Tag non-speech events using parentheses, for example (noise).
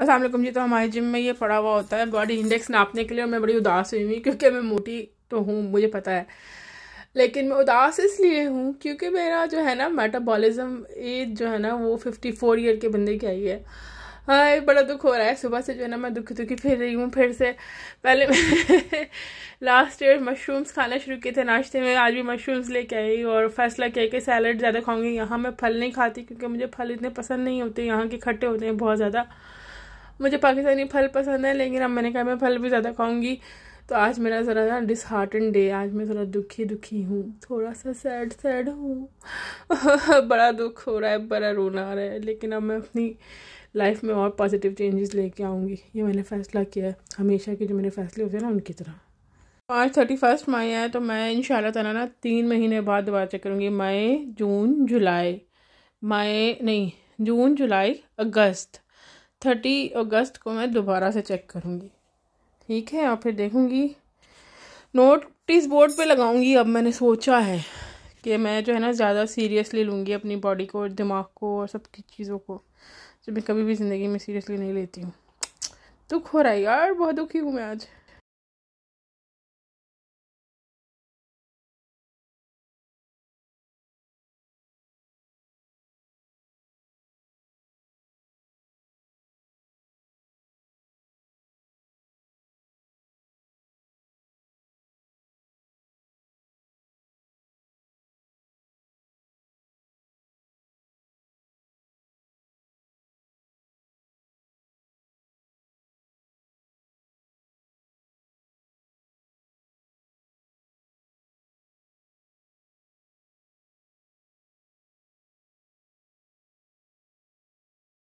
असलम जी तो हमारे जिम में ये पड़ा हुआ होता है बॉडी इंडेक्स नापने के लिए और मैं बड़ी उदास हुई हुई क्योंकि मैं मोटी तो हूँ मुझे पता है लेकिन मैं उदास इसलिए हूँ क्योंकि मेरा जो है ना मेटाबॉलिज्म एज जो है ना वो फिफ्टी फोर ईयर के बंदे की आई है हाँ बड़ा दुख हो रहा है सुबह से जो है ना मैं दुखी दुखी फिर रही हूँ फिर से पहले मैं लास्ट ईयर मशरूम्स खाना शुरू किए थे नाश्ते में आज भी मशरूम्स लेके आई और फैसला किया कि सैलड ज़्यादा खाऊंगी यहाँ मैं फल नहीं खाती क्योंकि मुझे फल इतने पसंद नहीं होते यहाँ के खट्टे होते हैं बहुत ज़्यादा मुझे पाकिस्तानी फल पसंद है लेकिन अब मैंने कहा मैं फल भी ज़्यादा खाऊंगी तो आज मेरा ज़रा ना डिसहार्टन डे आज मैं ज़रा दुखी दुखी हूँ थोड़ा सा सैड सैड हूँ (laughs) बड़ा दुख हो रहा है बड़ा रोना आ रहा है लेकिन अब मैं अपनी लाइफ में और पॉजिटिव चेंजेस लेके आऊँगी ये मैंने फ़ैसला किया है हमेशा के जो मेरे फ़ैसले होते हैं ना उनकी तरह आज थर्टी फर्स्ट मई है तो मैं इन तला ना तीन महीने बाद दोबारा चेक करूँगी मई जून जुलाई मई नहीं जून जुलाई अगस्त थर्टी अगस्त को मैं दोबारा से चेक करूँगी ठीक है और फिर देखूँगी नोटिस बोर्ड पे लगाऊँगी अब मैंने सोचा है कि मैं जो है ना ज़्यादा सीरियसली लूँगी अपनी बॉडी को और दिमाग को और सब की चीज़ों को जो मैं कभी भी ज़िंदगी में सीरियसली नहीं लेती हूँ दुख हो रहा है यार बहुत दुखी हूँ मैं आज